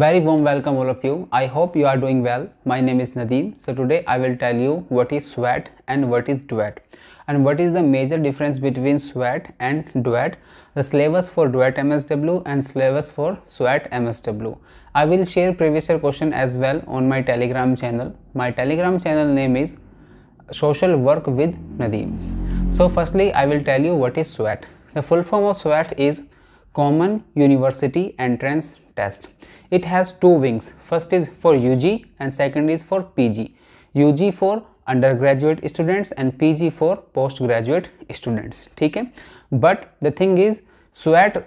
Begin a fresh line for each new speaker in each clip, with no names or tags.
Very warm welcome all of you. I hope you are doing well. My name is Nadeem. So today I will tell you what is sweat and what is duet and what is the major difference between sweat and duet. The syllabus for duet MSW and syllabus for sweat MSW. I will share previous year question as well on my telegram channel. My telegram channel name is Social Work with Nadeem. So firstly I will tell you what is sweat. The full form of sweat is common university entrance test. It has two wings. First is for UG and second is for PG. UG for undergraduate students and PG for postgraduate students. Okay, But the thing is SWAT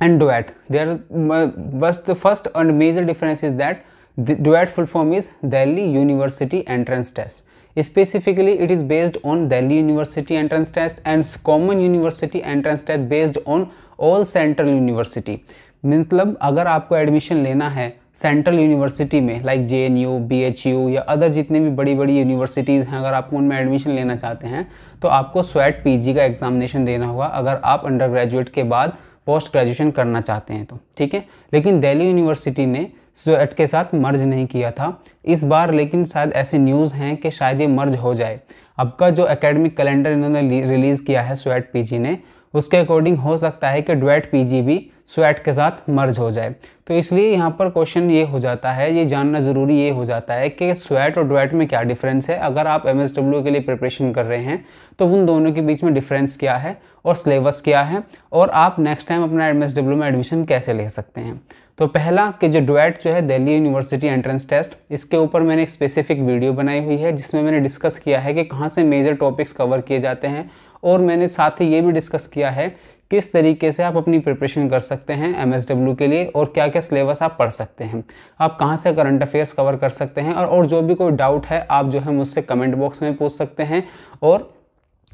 and DUET. There was the first and major difference is that the DUAT full form is Delhi University Entrance Test. Specifically it is based on Delhi university entrance test and common university entrance test based on all central university मतलब अगर आपको admission लेना है central university में like J N U B H U या other जितने भी बड़ी बड़ी यूनिवर्सिटीज़ हैं अगर आपको उनमें एडमिशन लेना चाहते हैं तो आपको स्वेट जी का एग्जामिनेशन देना होगा अगर आप अंडर ग्रेजुएट के बाद पोस्ट ग्रेजुएशन करना चाहते हैं तो ठीक है लेकिन दिल्ली यूनिवर्सिटी ने स्वेट के साथ मर्ज नहीं किया था इस बार लेकिन शायद ऐसी न्यूज़ हैं कि शायद ये मर्ज हो जाए अब का जो एकेडमिक कैलेंडर इन्होंने रिलीज़ किया है स्वेट पीजी ने उसके अकॉर्डिंग हो सकता है कि डुएट पीजी भी स्वेट के साथ मर्ज हो जाए तो इसलिए यहाँ पर क्वेश्चन ये हो जाता है ये जानना ज़रूरी ये हो जाता है कि स्वेट और डुएट में क्या डिफरेंस है अगर आप एम के लिए प्रिपरेशन कर रहे हैं तो उन दोनों के बीच में डिफरेंस क्या है और सिलेबस क्या है और आप नेक्स्ट टाइम अपना एम में एडमिशन कैसे ले सकते हैं तो पहला कि जो डुएट जो है दिल्ली यूनिवर्सिटी एंट्रेंस टेस्ट इसके ऊपर मैंने एक स्पेसिफिक वीडियो बनाई हुई है जिसमें मैंने डिस्कस किया है कि कहाँ से मेजर टॉपिक्स कवर किए जाते हैं और मैंने साथ ही ये भी डिस्कस किया है किस तरीके से आप अपनी प्रिपरेशन कर सकते हैं एम के लिए और क्या क्या सिलेबस आप पढ़ सकते हैं आप कहाँ से करंट अफेयर्स कवर कर सकते हैं और, और जो भी कोई डाउट है आप जो है मुझसे कमेंट बॉक्स में पूछ सकते हैं और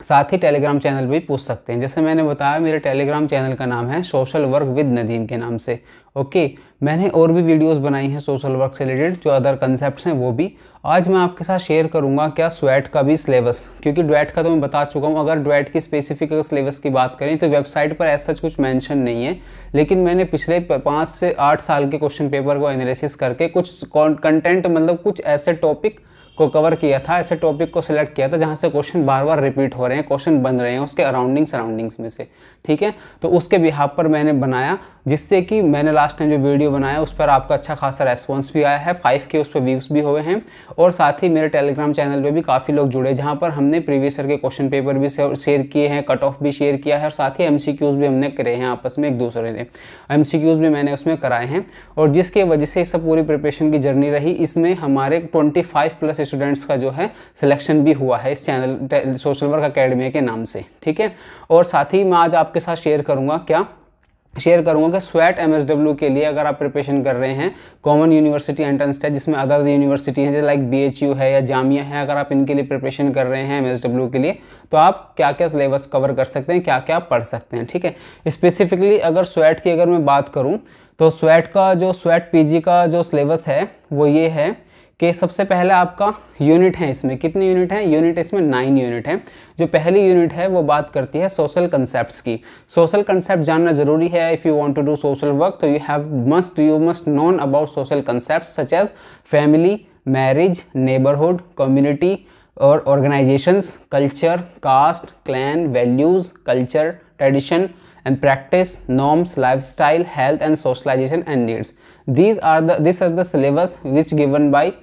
साथ ही टेलीग्राम चैनल भी पूछ सकते हैं जैसे मैंने बताया मेरे टेलीग्राम चैनल का नाम है सोशल वर्क विद नदीम के नाम से ओके मैंने और भी वीडियोस बनाई हैं सोशल वर्क से रिलेटेड जो अदर कंसेप्ट हैं वो भी आज मैं आपके साथ शेयर करूंगा क्या स्वेट का भी सिलेबस क्योंकि डुएट का तो मैं बता चुका हूँ अगर डुएट की स्पेसिफिक सिलेबस की बात करें तो वेबसाइट पर ऐसा कुछ मैंशन नहीं है लेकिन मैंने पिछले पाँच से आठ साल के क्वेश्चन पेपर को एनालिसिस करके कुछ कंटेंट मतलब कुछ ऐसे टॉपिक को कवर किया था ऐसे टॉपिक को सिलेक्ट किया था जहाँ से क्वेश्चन बार बार रिपीट हो रहे हैं क्वेश्चन बन रहे हैं उसके अराउंडिंग सराउंडिंग्स में से ठीक है तो उसके बिहार पर मैंने बनाया जिससे कि मैंने लास्ट टाइम जो वीडियो बनाया उस पर आपका अच्छा खासा रेस्पॉन्स भी आया है फाइव के उस पर व्यूज़ भी हुए हैं और साथ ही मेरे टेलीग्राम चैनल पर भी काफ़ी लोग जुड़े जहाँ पर हमने प्रीवियस ईयर के क्वेश्चन पेपर भी शेयर किए हैं कट ऑफ भी शेयर किया है और साथ ही एम भी हमने करे हैं आपस में एक दूसरे ने एम भी मैंने उसमें कराए हैं और जिसके वजह से सब पूरी प्रिपरेशन की जर्नी रही इसमें हमारे ट्वेंटी प्लस स्टूडेंट्स का जो है सिलेक्शन भी हुआ है इस चैनल सोशल वर्क अकेडमी के नाम से ठीक है और साथ ही मैं आज आपके साथ शेयर करूँगा क्या शेयर करूंगा कि स्वेट एम के लिए अगर आप प्रिपरेशन कर रहे हैं कॉमन यूनिवर्सिटी एंट्रेंस टेस्ट जिसमें अदर यूनिवर्सिटी हैं जैसे लाइक यू है या जामिया है अगर आप इनके लिए प्रिपरेशन कर रहे हैं एम के लिए तो आप क्या क्या सिलेबस कवर कर सकते हैं क्या क्या आप पढ़ सकते हैं ठीक है स्पेसिफिकली अगर स्वेट की अगर मैं बात करूँ तो स्वेट का जो स्वेट पी का जो सिलेबस है वो ये है कि सबसे पहले आपका यूनिट है इसमें कितने यूनिट है यूनिट इसमें नाइन यूनिट है जो पहली यूनिट है वो बात करती है सोशल कंसेप्ट की सोशल कंसेप्ट जानना जरूरी है if you want to do social work तो you have must you must known about social concept such as family marriage neighbourhood community और organisations culture caste clan values culture tradition practice norms life style health and socialisation and needs these are the these are the syllabus which given by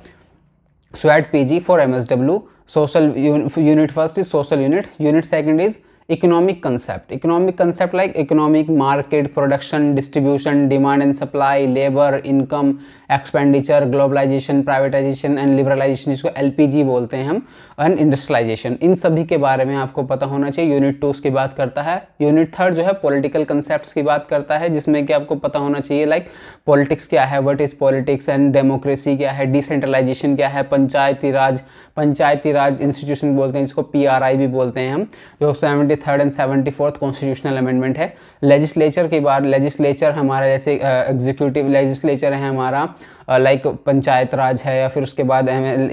SWAT PG for MSW social unit first is social unit unit second is economic concept economic concept like economic market production distribution demand and supply labour income expenditure globalisation privatisation and liberalisation जिसको L बोलते हैं हम and industrialisation इन सभी के बारे में आपको पता होना चाहिए यूनिट टू की बात करता है यूनिट थर्ड जो है पोलिटिकल कंसेप्ट की बात करता है जिसमें कि आपको पता होना चाहिए लाइक like, पॉलिटिक्स क्या है what is politics and democracy क्या है डिसेंट्रलाइजेशन क्या है पंचायती राज पंचायती राज इंस्टीट्यूशन बोलते हैं जिसको पी भी बोलते हैं हम जो seventy seventy third and seventy fourth constitutional amendment है लेजिस्लेचर की बार लेजिस्लेचर हमारा जैसे एग्जीक्यूटिव लेजिस्लेचर है हमारा like uh, like panchayat raj है या फिर उसके बाद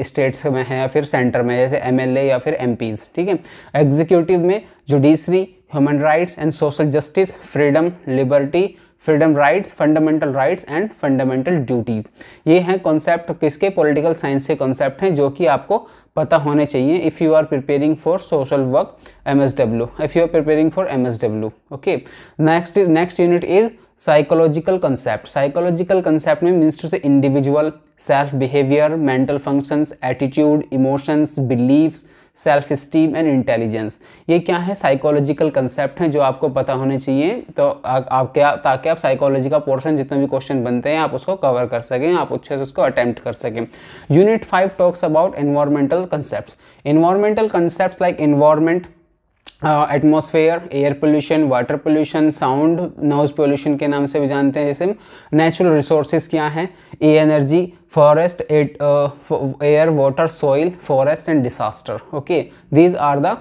स्टेट्स में है या फिर सेंटर में जैसे एमएलए या फिर एमपीज़ ठीक है एग्जीक्यूटिव में judiciary human rights and social justice freedom liberty freedom rights fundamental rights and fundamental duties ये हैं कॉन्सेप्ट किसके पॉलिटिकल साइंस के कॉन्सेप्ट हैं जो कि आपको पता होने चाहिए if you are preparing for social work M S W if you are preparing for M S W okay next next unit is psychological concept psychological concept में means to say individual self behaviour mental functions attitude emotions believes self esteem and intelligence ये क्या है psychological concept हैं जो आपको पता होने चाहिए तो आप क्या ताकि आप साइकोलॉजी का पोर्शन जितने भी क्वेश्चन बनते हैं आप उसको कवर कर सकें आप अच्छे से उसको अटैम्प्ट कर सकें unit five talks about environmental concept environmental concept like environment atmosphere air pollution water pollution sound noise pollution के नाम से भी जानते हैं जैसे नेचुरल रिसोर्सेज क्या हैं uh energy forest air water soil forest and disaster okay these are the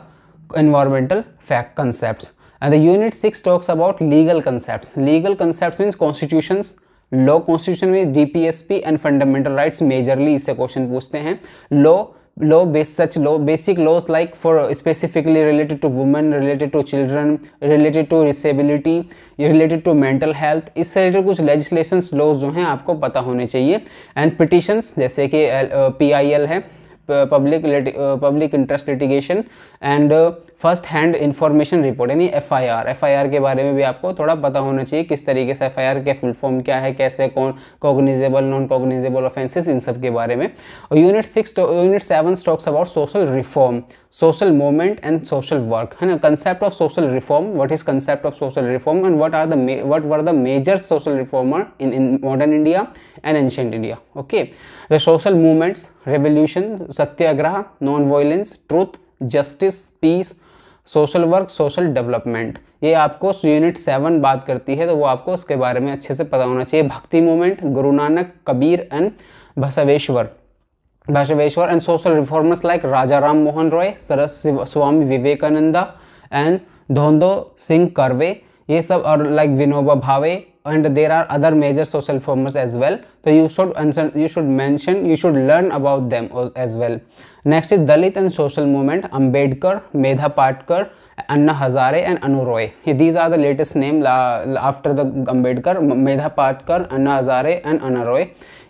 environmental fact concept and the unit six talks about legal concept legal concept means constitutions law constitution में P and fundamental rights majorly इससे question पूछते हैं law law based such law basic laws like for specifically related to women related to children related to disability related to mental health इससे related कुछ legislation laws जो हैं आपको पता होने चाहिए एंड पिटिशंस जैसे कि पी आई एल है public public interest litigation and first hand information report यानी F I R F I R के बारे में भी आपको थोड़ा पता होना चाहिए किस तरीके से एफ आई आर के फुल फॉर्म क्या है कैसे कौन कॉग्निजेबल नॉन कॉग्निजेबल ऑफेंसेस इन सब के बारे में और unit six unit seven talks about social reform social movement and social work है ना concept of social reform what is concept of social reform and what are the what were the major social reformer in in modern India and ancient India okay the social movements revolution satyagraha non violence truth justice peace social work social development ये आपको unit seven बात करती है तो वो आपको उसके बारे में अच्छे से पता होना चाहिए bhakti movement Guru Nanak Kabir and Basaveshwar Basaveshwar and social reformers like Raja Ram Mohan Roy सरस स्वामी विवेकानंदा एंड धोंदो सिंह करवे ये सब और लाइक विनोबा भावे and there are other major social forms as well so you should answer you should mention you should learn about them as well next is dalit and social movement ambedkar medha patkar anna hazare and anu roy these are the latest name after the ambedkar medha patkar anna hazare and anna roy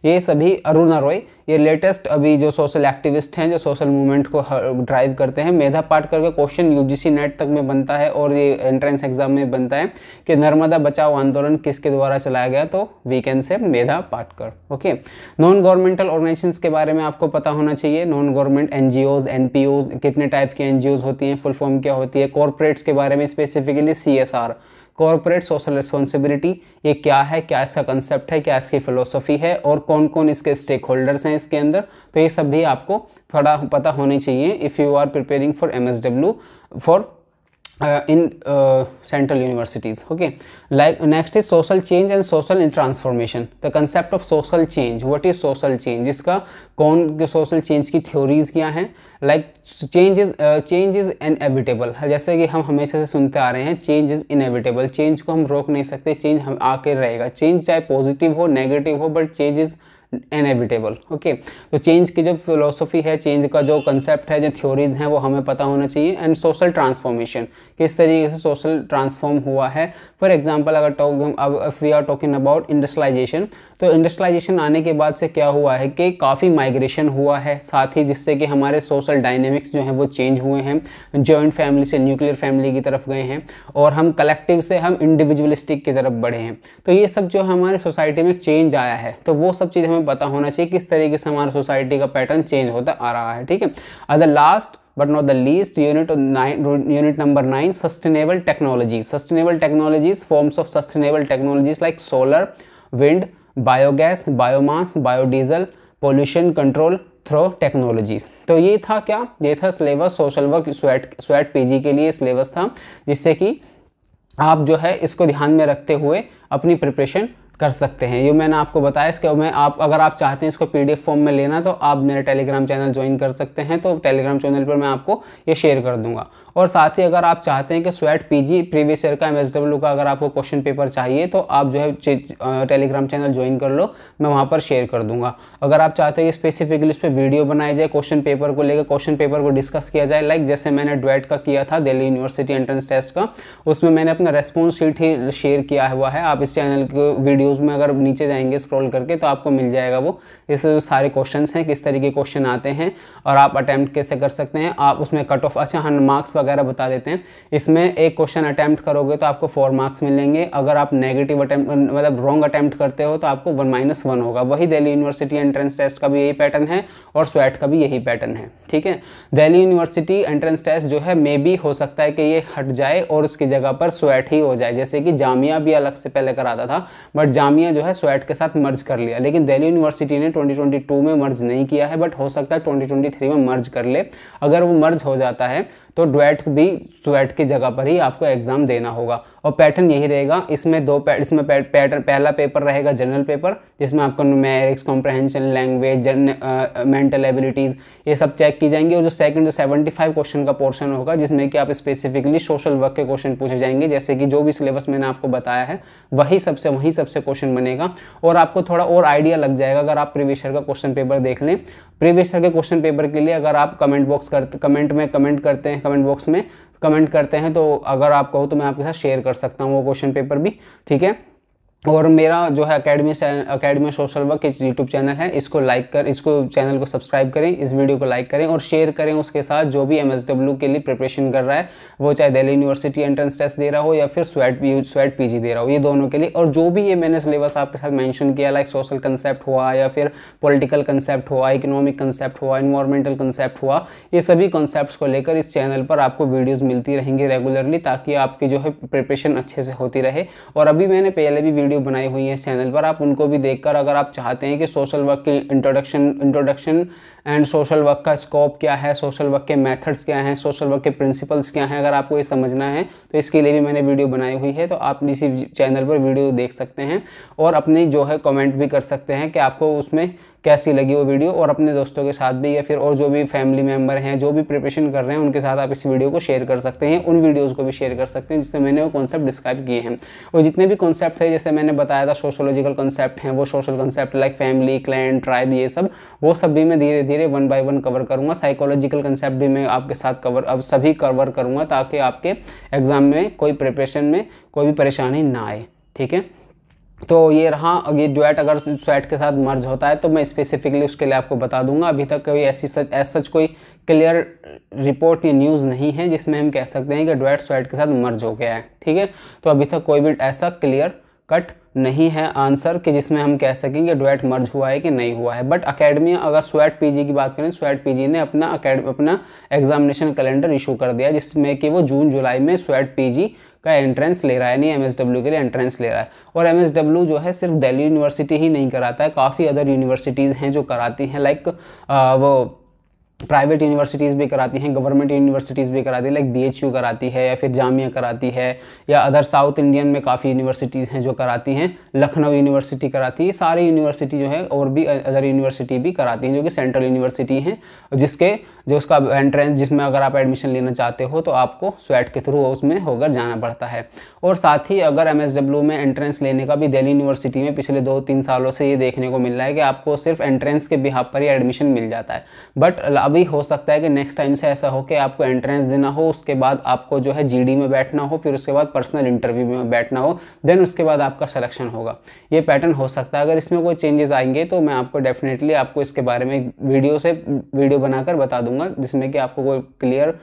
ये सभी अरुणा रॉय ये latest अभी जो social activist हैं जो social movement को drive करते हैं मेधा पाटकर का क्वेश्चन यूजीसी नेट तक में बनता है और ये एंट्रेंस एग्जाम में बनता है कि नर्मदा बचाओ आंदोलन किसके द्वारा चलाया गया तो we can say Medha Patkar okay non governmental organisation के बारे में आपको पता होना चाहिए नॉन गवर्नमेंट एन जी कितने टाइप की एन होती हैं फुल फॉर्म क्या होती है कॉरपोरेट्स के बारे में specifically C corporate social responsibility ये क्या है क्या इसका कंसेप्ट है क्या इसकी फिलोसफी है और कौन कौन इसके स्टेक होल्डर्स हैं इसके अंदर तो ये सब भी आपको थोड़ा पता होनी चाहिए if you are preparing for M for in central universities okay like next is social change and social in transformation the concept of social change what is social change इसका कौन सोशल चेंज की theories क्या हैं like change is change is inevitable जैसे कि हम हमेशा से सुनते आ रहे हैं change is inevitable change को हम रोक नहीं सकते चेंज हम आके रहेगा चेंज चाहे पॉजिटिव हो नेगेटिव हो but change is inevitable okay तो चेंज की जो फिलोसफी है चेंज का जो कंसेप्ट है जो थ्योरीज हैं वो हमें पता होना चाहिए एंड सोशल ट्रांसफॉर्मेशन किस तरीके से सोशल ट्रांसफॉर्म हुआ है फॉर एग्जाम्पल अगर टॉक अब if we are talking about industrialisation तो इंडस्ट्रलाइजेशन आने के बाद से क्या हुआ है कि काफ़ी माइग्रेशन हुआ है साथ ही जिससे कि हमारे सोशल डायनेमिक्स जो हैं वो चेंज हुए हैं जॉइंट फैमिली से न्यूक्लियर फैमिली की तरफ गए हैं और हम कलेक्टिव से हम इंडिविजुअलिस्टिक की तरफ बढ़े हैं तो ये सब जो हमारे सोसाइटी में चेंज आया है तो वो सब चीज़ हमें हमें पता होना चाहिए किस तरीके से हमारा सोसाइटी का पैटर्न चेंज होता आ रहा है ठीक है other last but not the least unit unit number nine sustainable technology sustainable technologies forms of sustainable technologies like solar wind biogas biomass biodiesel pollution control through technologies तो ये था क्या ये था सिलेबस सोशल वर्क स्वेट स्वेट PG के लिए सिलेबस था जिससे कि आप जो है इसको ध्यान में रखते हुए अपनी प्रिपरेशन कर सकते हैं ये मैंने आपको बताया इसके मैं आप अगर आप चाहते हैं इसको पीडीएफ फॉर्म में लेना तो आप मेरा टेलीग्राम चैनल ज्वाइन कर सकते हैं तो टेलीग्राम चैनल पर मैं आपको ये शेयर कर दूंगा और साथ ही अगर आप चाहते हैं कि स्वेट पीजी प्रीवियस ईयर का एमएसडब्ल्यू का अगर आपको क्वेश्चन पेपर चाहिए तो आप जो है टेलीग्राम चैनल ज्वाइन कर लो मैं वहाँ पर शेयर कर दूंगा अगर आप चाहते हैं स्पेसिफिकली उस पर वीडियो बनाई जाए क्वेश्चन पेपर को लेकर क्वेश्चन पेपर को डिस्कस किया जाए लाइक जैसे मैंने डुएट का किया था दिल्ली यूनिवर्सिटी एंट्रेंस टेस्ट का उसमें मैंने अपना रेस्पॉन्स शीट ही शेयर किया हुआ है आप इस चैनल को वीडियो वीडियोस में अगर नीचे जाएंगे स्क्रॉल करके तो आपको मिल जाएगा वो जैसे जो सारे क्वेश्चन हैं किस तरीके के क्वेश्चन आते हैं और आप अटैम्प्ट कैसे कर सकते हैं आप उसमें कट ऑफ अच्छा हम हाँ, मार्क्स वगैरह बता देते हैं इसमें एक क्वेश्चन अटैम्प्ट करोगे तो आपको फोर मार्क्स मिलेंगे अगर आप नेगेटिव मतलब रॉन्ग अटैम्प्ट करते हो तो आपको वन माइनस वन होगा वही दिल्ली यूनिवर्सिटी एंट्रेंस टेस्ट का भी यही पैटर्न है और स्वेट का भी यही पैटर्न है ठीक है दिल्ली यूनिवर्सिटी एंट्रेंस टेस्ट जो है मे बी हो सकता है कि ये हट जाए और उसकी जगह पर स्वेट ही हो जाए जैसे कि जामिया भी अलग से पहले कराता था बट जामिया जो है स्वैट के साथ मर्ज कर लिया लेकिन दिल्ली यूनिवर्सिटी ने 2022 में मर्ज नहीं किया है बट हो सकता है 2023 में मर्ज कर ले अगर वो मर्ज हो जाता है तो डुएट भी स्वेट की जगह पर ही आपको एग्ज़ाम देना होगा और पैटर्न यही रहेगा इसमें दो पैट इसमें पैटर्न पहला पेपर रहेगा जनरल पेपर जिसमें आपको numerics comprehension language mental abilities ये सब चेक की जाएंगी और जो सेकंड जो सेवेंटी फाइव क्वेश्चन का पोर्शन होगा जिसमें कि आप स्पेसिफिकली सोशल वर्क के क्वेश्चन पूछे जाएंगे जैसे कि जो भी सिलेबस मैंने आपको बताया है वही सबसे वहीं सबसे क्वेश्चन बनेगा और आपको थोड़ा और आइडिया लग जाएगा अगर आप प्रीवियस ईयर का क्वेश्चन पेपर देख लें प्रीवियस ईयर के क्वेश्चन पेपर के लिए अगर आप कमेंट बॉक्स करते कमेंट में कमेंट करते हैं हैं कमेंट बॉक्स में कमेंट करते हैं तो अगर आप कहो तो मैं आपके साथ शेयर कर सकता हूँ वो क्वेश्चन पेपर भी ठीक है और मेरा जो है अकेडमी अकेडमी सोशल वर्क इस यूट्यूब चैनल है इसको लाइक कर इसको चैनल को सब्सक्राइब करें इस वीडियो को लाइक करें और शेयर करें उसके साथ जो भी एमएसडब्ल्यू के लिए प्रिपरेशन कर रहा है वो चाहे दिल्ली यूनिवर्सिटी एंट्रेंस टेस्ट दे रहा हो या फिर स्वेट स्वेट पीजी दे रहा हो ये दोनों के लिए और जो भी ये मैंने सिलेबस आपके साथ मैंशन किया लाइक सोशल कंसेप्ट हुआ या फिर पोलिटिकल कंसेप्ट हुआ इकोनॉमिक कंसेप्ट हुआ इन्वायरमेंटल कंसेप्ट हुआ ये सभी कॉन्सेप्ट को लेकर इस चैनल पर आपको वीडियोज़ मिलती रहेंगी रेगुलरली ताकि आपकी जो है प्रिपरेशन अच्छे से होती रहे और अभी मैंने पहले भी वीडियो बनाई हुई है इस चैनल पर आप उनको भी देखकर अगर आप चाहते हैं कि सोशल वर्क की introduction introduction and social work का स्कोप क्या है सोशल वर्क के मेथड्स क्या हैं सोशल वर्क के प्रिंसिपल्स क्या हैं अगर आपको ये समझना है तो इसके लिए भी मैंने वीडियो बनाई हुई है तो आप इसी चैनल पर वीडियो देख सकते हैं और अपनी जो है कॉमेंट भी कर सकते हैं कि आपको उसमें कैसी लगी वो वीडियो और अपने दोस्तों के साथ भी या फिर और जो भी फैमिली मेम्बर हैं जो भी प्रिपरेशन कर रहे हैं उनके साथ आप इस वीडियो को शेयर कर सकते हैं उन वीडियोज़ को भी शेयर कर सकते हैं जिससे मैंने वो कॉन्सेप्ट डिस्क्राइब किए हैं और जितने भी कॉन्सेप्ट थे जैसे मैं मैंने बताया था सोशोलॉजिकल कंसेप्ट हैं वो social concept like family client tribe ये सब वो सब भी मैं धीरे धीरे वन बाय वन कवर करूँगा साइकोलॉजिकल कंसेप्ट भी मैं आपके साथ कवर अब सभी कवर करूँगा ताकि आपके एग्ज़ाम में कोई प्रिपरेशन में कोई भी परेशानी ना आए ठीक है तो ये रहा अगर डुएट अगर स्वेट के साथ मर्ज होता है तो मैं स्पेसिफिकली उसके लिए आपको बता दूंगा अभी तक कोई ऐसी सच एज सच कोई क्लियर रिपोर्ट या न्यूज़ नहीं है जिसमें हम कह सकते हैं कि डुएट स्वेट के साथ मर्ज हो गया है ठीक है तो अभी तक कोई भी ऐसा क्लियर कट नहीं है आंसर कि जिसमें हम कह सकें कि डुएट मर्ज हुआ है कि नहीं हुआ है बट अकेडमी अगर स्वेट पीजी की बात करें स्वेट पीजी ने अपना अकेड अपना एग्जामिनेशन कैलेंडर इशू कर दिया जिसमें कि वो जून जुलाई में स्वेट पीजी का एंट्रेंस ले रहा है नहीं एम के लिए एंट्रेंस ले रहा है और एम जो है सिर्फ दिल्ली यूनिवर्सिटी ही नहीं कराता है काफ़ी अदर यूनिवर्सिटीज़ हैं जो कराती हैं लाइक वो प्राइवेट यूनिवर्सिटीज़ भी कराती हैं गवर्नमेंट यूनिवर्सिटीज़ भी कराती है लाइक बीएचयू कराती है या फिर जामिया कराती है या अदर साउथ इंडियन में काफ़ी यूनिवर्सिटीज़ हैं जो कराती हैं लखनऊ यूनिवर्सिटी कराती है सारी यूनिवर्सिटी जो है और भी अदर यूनिवर्सिटी भी कराती हैं जो कि सेंट्रल यूनिवर्सिटी हैं जिसके जो उसका एंट्रेंस जिसमें अगर आप एडमिशन लेना चाहते हो तो आपको स्वेट के थ्रू उसमें होकर जाना पड़ता है और साथ ही अगर एम में एंट्रेंस लेने का भी दिल्ली यूनिवर्सिटी में पिछले दो तीन सालों से ये देखने को मिल रहा है कि आपको सिर्फ एंट्रेंस के बिहाब पर ही एडमिशन मिल जाता है बट अभी हो सकता है कि नेक्स्ट टाइम से ऐसा हो कि आपको एंट्रेंस देना हो उसके बाद आपको जो है जी में बैठना हो फिर उसके बाद पर्सनल इंटरव्यू में बैठना हो देन उसके बाद आपका सलेक्शन होगा ये पैटर्न हो सकता है अगर इसमें कोई चेंजेस आएंगे तो मैं आपको डेफिनेटली आपको इसके बारे में वीडियो से वीडियो बनाकर बता दूँ दूंगा जिसमें कि आपको कोई क्लियर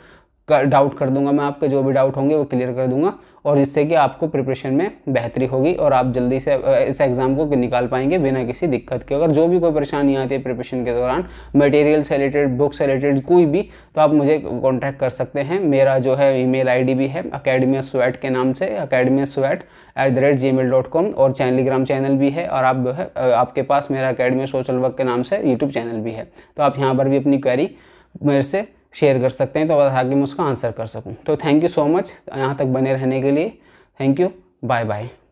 डाउट कर दूंगा मैं आपके जो भी डाउट होंगे वो क्लियर कर दूंगा और इससे कि आपको प्रिपरेशन में बेहतरी होगी और आप जल्दी से इस एग्ज़ाम को निकाल पाएंगे बिना किसी दिक्कत के अगर जो भी कोई परेशानी आती है प्रिपरेशन के दौरान मटेरियल से रिलेटेड बुक से रिलेटेड कोई भी तो आप मुझे कॉन्टैक्ट कर सकते हैं मेरा जो है ई मेल भी है अकेडमी स्वेट के नाम से अकेडमी स्वेट at the rate Gmail dot com और टेलीग्राम चैनल भी है और आप जो है आपके पास मेरा अकेडमी सोशल वर्क के नाम से यूट्यूब चैनल भी है तो आप यहाँ पर भी अपनी क्वेरी मेरे से शेयर कर सकते हैं तो ताकि मैं उसका आंसर कर सकूँ तो थैंक यू सो मच यहाँ तक बने रहने के लिए थैंक यू बाय बाय